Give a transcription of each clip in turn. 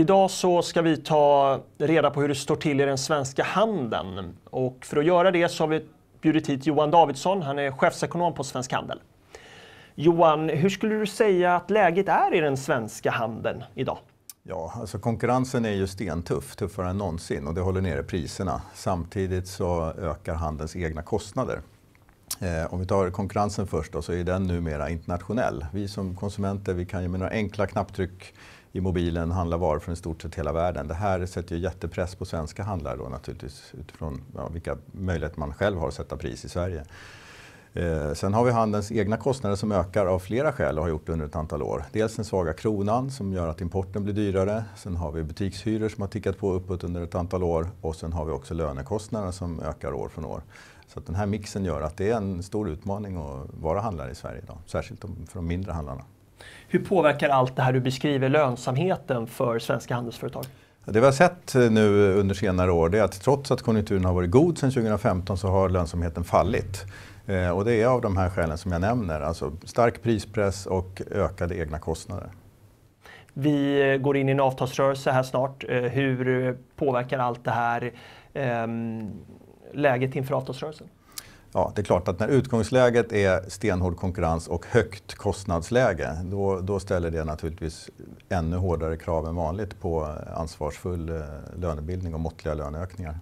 Idag så ska vi ta reda på hur det står till i den svenska handeln. Och för att göra det så har vi bjudit hit Johan Davidsson, han är chefsekonom på Svensk Handel. Johan, hur skulle du säga att läget är i den svenska handeln idag? Ja, alltså konkurrensen är ju stentuff, tuffare än någonsin och det håller nere priserna. Samtidigt så ökar handelns egna kostnader. Eh, om vi tar konkurrensen först då, så är den numera internationell. Vi som konsumenter vi kan ju med några enkla knapptryck i mobilen handlar varor från i stort sett hela världen. Det här sätter ju jättepress på svenska handlare då naturligtvis utifrån ja, vilka möjligheter man själv har att sätta pris i Sverige. Eh, sen har vi handelns egna kostnader som ökar av flera skäl och har gjort under ett antal år. Dels den svaga kronan som gör att importen blir dyrare. Sen har vi butikshyror som har tickat på uppåt under ett antal år och sen har vi också lönekostnaderna som ökar år från år. Så den här mixen gör att det är en stor utmaning att vara handlare i Sverige idag, särskilt för de mindre handlarna. Hur påverkar allt det här du beskriver lönsamheten för svenska handelsföretag? Det vi har sett eh, nu under senare år är att trots att konjunkturen har varit god sedan 2015 så har lönsamheten fallit. Eh, och det är av de här skälen som jag nämner, alltså stark prispress och ökade egna kostnader. Vi går in i en avtalsrörelse här snart. Eh, hur påverkar allt det här ehm, läget inför avtalsrörelsen? Ja, det är klart att när utgångsläget är stenhård konkurrens och högt kostnadsläge, då, då ställer det naturligtvis ännu hårdare krav än vanligt på ansvarsfull eh, lönebildning och måttliga löneökningar.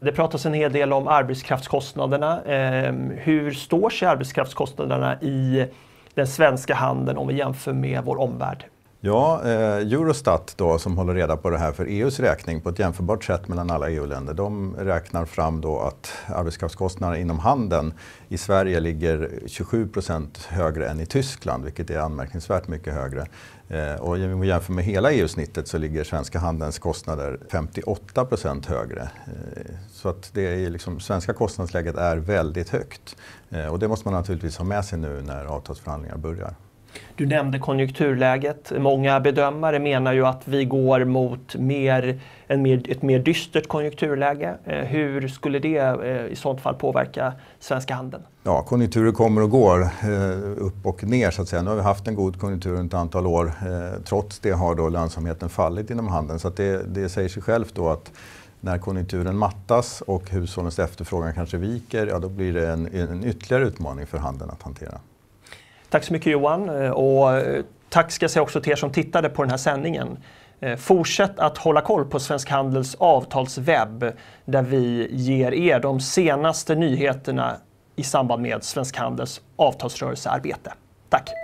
Det pratas en hel del om arbetskraftskostnaderna. Ehm, hur står sig arbetskraftskostnaderna i den svenska handeln om vi jämför med vår omvärld? Ja, eh, Eurostat då, som håller reda på det här för EUs räkning på ett jämförbart sätt mellan alla EU-länder, de räknar fram då att arbetskraftskostnaderna inom handeln i Sverige ligger 27 procent högre än i Tyskland, vilket är anmärkningsvärt mycket högre. Eh, och om vi jämför med hela EU-snittet så ligger svenska handelns kostnader 58 procent högre. Eh, så att det är liksom, svenska kostnadsläget är väldigt högt. Eh, och det måste man naturligtvis ha med sig nu när avtalsförhandlingar börjar. Du nämnde konjunkturläget. Många bedömare menar ju att vi går mot mer, en mer, ett mer dystert konjunkturläge. Eh, hur skulle det eh, i sånt fall påverka svenska handeln? Ja, konjunkturer kommer och går, eh, upp och ner så att säga. Nu har vi haft en god konjunktur ett antal år. Trots det har då lönsamheten fallit inom handeln. Så det, det säger sig självt då att när konjunkturen mattas och hushållens efterfrågan kanske viker, ja då blir det en, en ytterligare utmaning för handeln att hantera. Tack så mycket Johan eh, och eh, tack ska jag säga också till er som tittade på den här sändningen. Eh, fortsätt att hålla koll på Svensk Handels avtalswebb där vi ger er de senaste nyheterna i samband med Svensk Handels avtalsrörelsearbete. Tack!